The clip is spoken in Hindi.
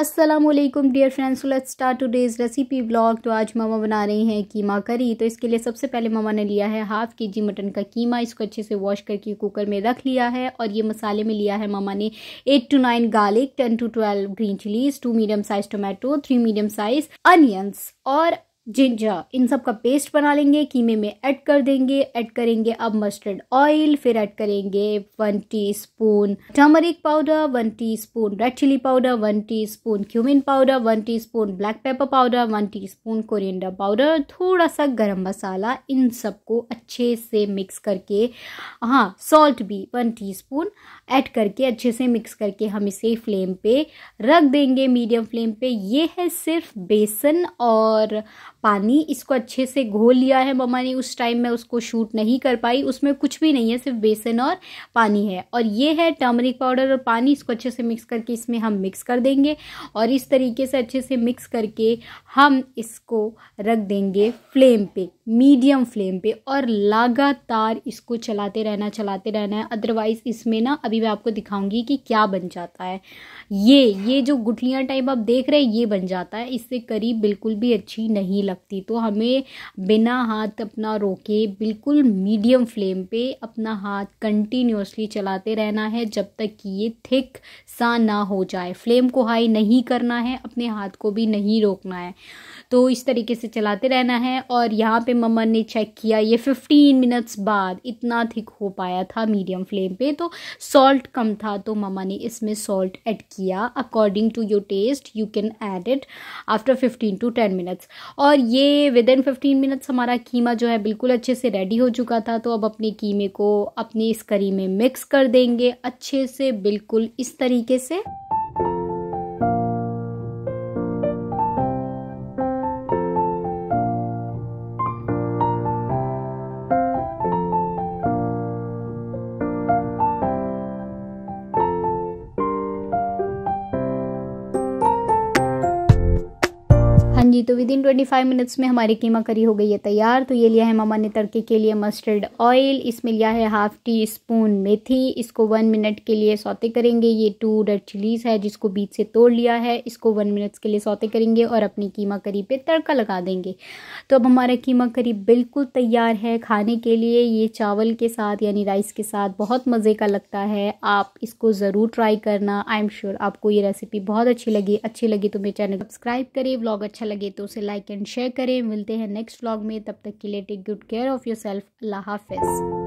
Aslam dear friends let's start today's recipe blog तो आज मामा बना रहे हैं कीमा करी तो इसके लिए सबसे पहले मामा ने लिया है हाफ़ के जी मटन का कीमा इसको अच्छे से वॉश करके कुकर में रख लिया है और ये मसाले में लिया है मामा ने eight two nine garlic ten to twelve green chillies two medium size tomato three medium size onions और जिंजर इन सब का पेस्ट बना लेंगे कीमे में ऐड कर देंगे ऐड करेंगे अब मस्टर्ड ऑयल फिर ऐड करेंगे one teaspoon turmeric powder one teaspoon red chilli powder one teaspoon cumin powder one teaspoon black pepper powder one teaspoon coriander powder थोड़ा सा गरम मसाला इन सबको अच्छे से मिक्स करके हाँ सॉल्ट भी वन टी ऐड करके अच्छे से मिक्स करके हम इसे फ्लेम पे रख देंगे मीडियम फ्लेम पे ये है सिर्फ बेसन और पानी इसको अच्छे से घोल लिया है मम्मा ने उस टाइम में उसको शूट नहीं कर पाई उसमें कुछ भी नहीं है सिर्फ बेसन और पानी है और ये है टर्मरिक पाउडर और पानी इसको अच्छे से मिक्स करके इसमें हम मिक्स कर देंगे और इस तरीके से अच्छे से मिक्स करके हम इसको रख देंगे फ्लेम पे मीडियम फ्लेम पे और लगातार इसको चलाते रहना चलाते रहना है अदरवाइज़ इसमें ना अभी मैं आपको दिखाऊंगी कि क्या बन जाता है ये ये जो गुठलियाँ टाइप आप देख रहे हैं ये बन जाता है इससे करीब बिल्कुल भी अच्छी नहीं लगती तो हमें बिना हाथ अपना रोके बिल्कुल मीडियम फ्लेम पे अपना हाथ कंटिन्यूसली चलाते रहना है जब तक कि ये थिक सा ना हो जाए फ्लेम को हाई नहीं करना है अपने हाथ को भी नहीं रोकना है तो इस तरीके से चलाते रहना है और यहाँ पे मम्मा ने चेक किया ये फिफ्टीन मिनट्स बाद इतना थिक हो पाया था मीडियम फ्लेम पे तो सॉल्ट कम था तो ममा ने इसमें सॉल्ट ऐड किया according to your taste you can add it after fifteen to ten minutes और ये विद इन फिफ्टीन मिनट्स हमारा कीमा जो है बिल्कुल अच्छे से रेडी हो चुका था तो अब अपने कीमे को अपने इस करी में मिक्स कर देंगे अच्छे से बिल्कुल इस तरीके से जी तो within twenty five minutes में हमारी कीमा करी हो गई है तैयार तो ये लिया है मामा ने तड़के के लिए मस्टर्ड ऑयल इसमें लिया है हाफ टी स्पून मेथी इसको वन मिनट के लिए सौते करेंगे ये टू रेड चिलीज़ है जिसको बीच से तोड़ लिया है इसको वन मिनट्स के लिए सौते करेंगे और अपनी कीमा करी पे तड़का लगा देंगे तो अब हमारा कीमा करी बिल्कुल तैयार है खाने के लिए ये चावल के साथ यानी राइस के साथ बहुत मज़े का लगता है आप इसको ज़रूर ट्राई करना आई एम श्योर आपको ये रेसिपी बहुत अच्छी लगी अच्छी लगी तो मेरे चैनल सब्सक्राइब करें ब्लॉग अच्छा लगे लगे तो उसे लाइक एंड शेयर करें मिलते हैं नेक्स्ट व्लॉग में तब तक के लिए take good care of yourself अल्लाह हाफिज़